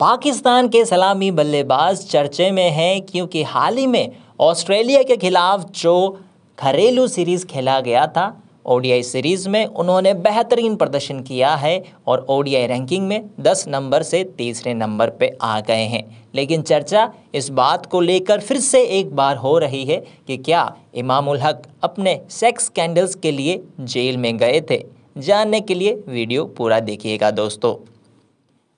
पाकिस्तान के सलामी बल्लेबाज चर्चे में हैं क्योंकि हाल ही में ऑस्ट्रेलिया के खिलाफ जो घरेलू सीरीज़ खेला गया था ओडीआई सीरीज़ में उन्होंने बेहतरीन प्रदर्शन किया है और ओडीआई रैंकिंग में 10 नंबर से तीसरे नंबर पे आ गए हैं लेकिन चर्चा इस बात को लेकर फिर से एक बार हो रही है कि क्या इमामुल हक अपने सेक्स स्कैंडल्स के लिए जेल में गए थे जानने के लिए वीडियो पूरा देखिएगा दोस्तों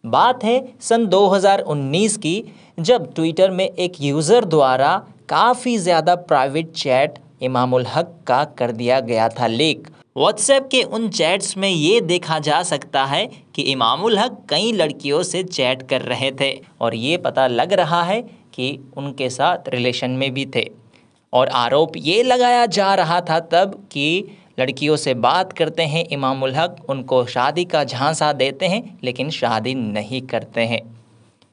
बात है सन 2019 की जब ट्विटर में एक यूज़र द्वारा काफ़ी ज़्यादा प्राइवेट चैट इमामुल हक का कर दिया गया था लीक व्हाट्सएप के उन चैट्स में ये देखा जा सकता है कि इमामुल हक कई लड़कियों से चैट कर रहे थे और ये पता लग रहा है कि उनके साथ रिलेशन में भी थे और आरोप ये लगाया जा रहा था तब कि लड़कियों से बात करते हैं इमामुल हक उनको शादी का झांसा देते हैं लेकिन शादी नहीं करते हैं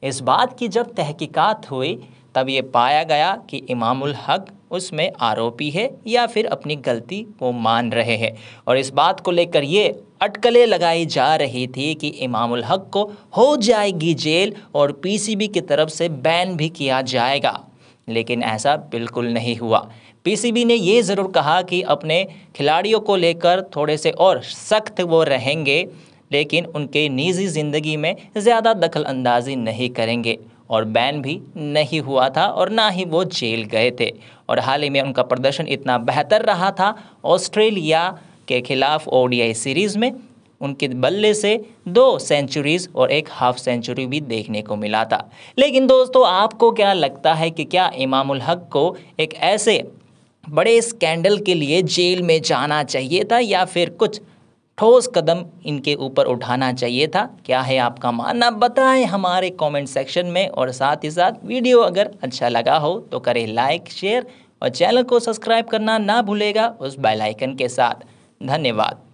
इस बात की जब तहकीकात हुई तब ये पाया गया कि इमामुल हक उसमें आरोपी है या फिर अपनी गलती वो मान रहे हैं और इस बात को लेकर ये अटकलें लगाई जा रही थी कि इमामुल हक को हो जाएगी जेल और पीसीबी की तरफ से बैन भी किया जाएगा लेकिन ऐसा बिल्कुल नहीं हुआ पीसीबी ने ये ज़रूर कहा कि अपने खिलाड़ियों को लेकर थोड़े से और सख्त वो रहेंगे लेकिन उनके निजी ज़िंदगी में ज़्यादा दखल अंदाजी नहीं करेंगे और बैन भी नहीं हुआ था और ना ही वो जेल गए थे और हाल ही में उनका प्रदर्शन इतना बेहतर रहा था ऑस्ट्रेलिया के खिलाफ ओडीआई सीरीज़ में उनके बल्ले से दो सेंचुरीज और एक हाफ सेंचुरी भी देखने को मिला था लेकिन दोस्तों आपको क्या लगता है कि क्या इमामुल हक को एक ऐसे बड़े स्कैंडल के लिए जेल में जाना चाहिए था या फिर कुछ ठोस कदम इनके ऊपर उठाना चाहिए था क्या है आपका मानना बताएं हमारे कमेंट सेक्शन में और साथ ही साथ वीडियो अगर अच्छा लगा हो तो करें लाइक शेयर और चैनल को सब्सक्राइब करना ना भूलेगा उस बेल आइकन के साथ धन्यवाद